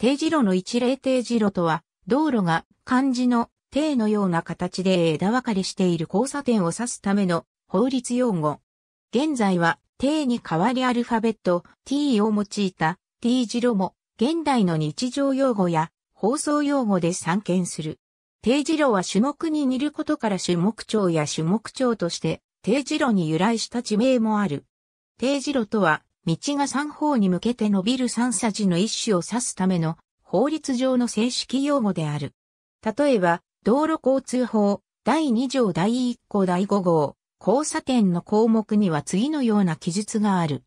定時路の一例定時路とは、道路が漢字の定のような形で枝分かれしている交差点を指すための法律用語。現在は定に代わりアルファベット t を用いた t 字路も現代の日常用語や放送用語で散見する。定時路は種目に似ることから種目長や種目長として定時路に由来した地名もある。定時路とは道が三方に向けて伸びる三筋の一種を指すための法律上の正式用語である。例えば、道路交通法、第2条第1項第5号、交差点の項目には次のような記述がある。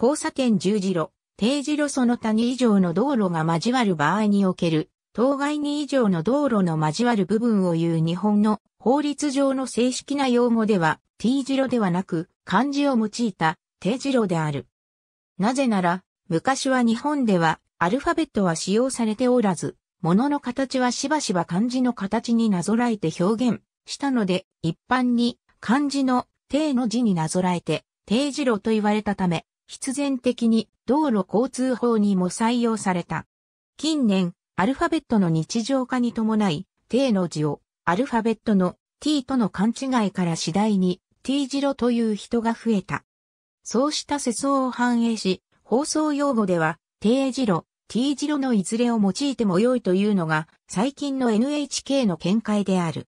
交差点十字路、定時路その他に以上の道路が交わる場合における、当該に以上の道路の交わる部分を言う日本の法律上の正式な用語では T 字路ではなく漢字を用いた定字路である。なぜなら、昔は日本ではアルファベットは使用されておらず、物の形はしばしば漢字の形になぞらえて表現したので、一般に漢字の定の字になぞらえて、定字路と言われたため、必然的に道路交通法にも採用された。近年、アルファベットの日常化に伴い、定の字をアルファベットの t との勘違いから次第に t 字路という人が増えた。そうした世相を反映し、放送用語では、定時路、T 字路のいずれを用いても良いというのが、最近の NHK の見解である。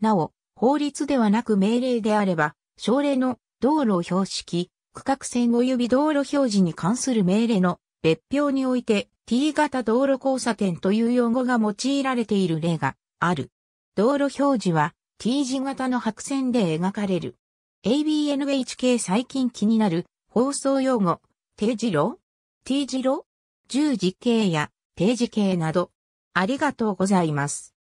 なお、法律ではなく命令であれば、省令の道路標識、区画線及び道路表示に関する命令の別表において T 型道路交差点という用語が用いられている例がある。道路表示は T 字型の白線で描かれる。ABNHK 最近気になる放送用語、定時路 ?T 字路十字形や定時形など。ありがとうございます。